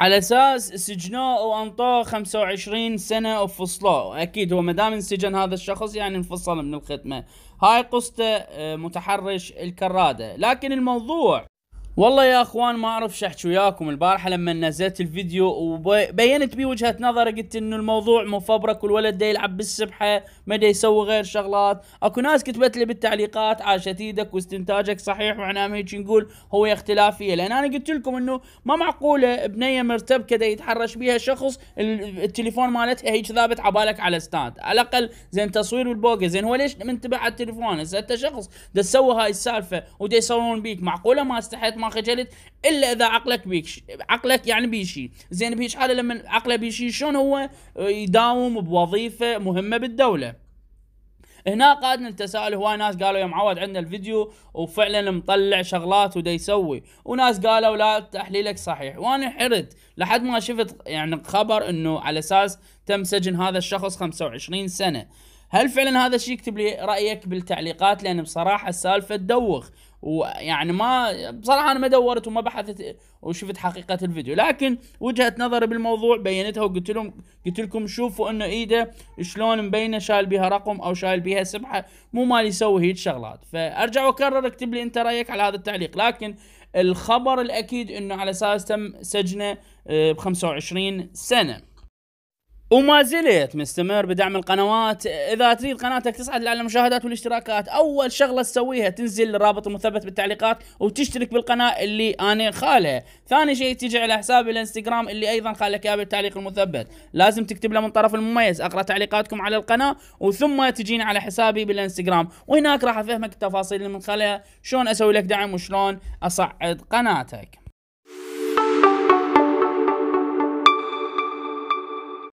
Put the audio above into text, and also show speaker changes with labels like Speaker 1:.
Speaker 1: على اساس سجنوه وانطوه 25 سنه وفصلوه اكيد هو ما دام انسجن هذا الشخص يعني انفصل من الخدمه هاي قصته آه، متحرش الكراده لكن الموضوع والله يا اخوان ما اعرف ايش احكي وياكم البارحه لما نزلت الفيديو وبينت بي وجهه نظري قلت انه الموضوع مفبرك والولد دا يلعب بالسبحه ما دا يسوي غير شغلات اكو ناس كتبت لي بالتعليقات عاشت ايدك واستنتاجك صحيح واحنا هيك نقول هو اختلافيه لان انا قلت لكم انه ما معقوله بنيه مرتبكه دا يتحرش بيها شخص التليفون مالتها هيك ثابت عبالك على ستاند على الاقل زين تصوير والبوقه زين هو ليش منتبه على التليفون هسه انت شخص دا تسوي هاي السالفه ودا يسوون بيك معقوله ما استحيت ما خجلت الا اذا عقلك بيك عقلك يعني بيشي زين بهيش حاله لما عقله بيشي شلون هو يداوم بوظيفه مهمه بالدوله هنا قادنا التساؤل هواي ناس قالوا يا معود عندنا الفيديو وفعلا مطلع شغلات ودا يسوي وناس قالوا لا تحليلك صحيح وانا حرت لحد ما شفت يعني خبر انه على اساس تم سجن هذا الشخص 25 سنه هل فعلا هذا الشيء اكتب لي رايك بالتعليقات لان بصراحه السالفه تدوخ ويعني ما بصراحه انا ما دورت وما بحثت وشفت حقيقه الفيديو لكن وجهه نظري بالموضوع بينتها وقلت لهم قلت لكم شوفوا انه ايده شلون مبينه شايل بها رقم او شايل بها سبحه مو مال يسوي هيك شغلات فارجع واكرر اكتب لي انت رايك على هذا التعليق لكن الخبر الاكيد انه على اساس تم سجنه آه، ب 25 سنه وما زلت مستمر بدعم القنوات اذا تريد قناتك تصعد لاعلى المشاهدات والاشتراكات اول شغله تسويها تنزل الرابط المثبت بالتعليقات وتشترك بالقناه اللي انا خاله ثاني شيء تيجي على حسابي الانستغرام اللي ايضا خالك اياه بالتعليق المثبت لازم تكتب له من طرف المميز اقرا تعليقاتكم على القناه وثم تجيني على حسابي بالانستغرام وهناك راح افهمك التفاصيل اللي من خلالها شلون اسوي لك دعم وشلون اصعد قناتك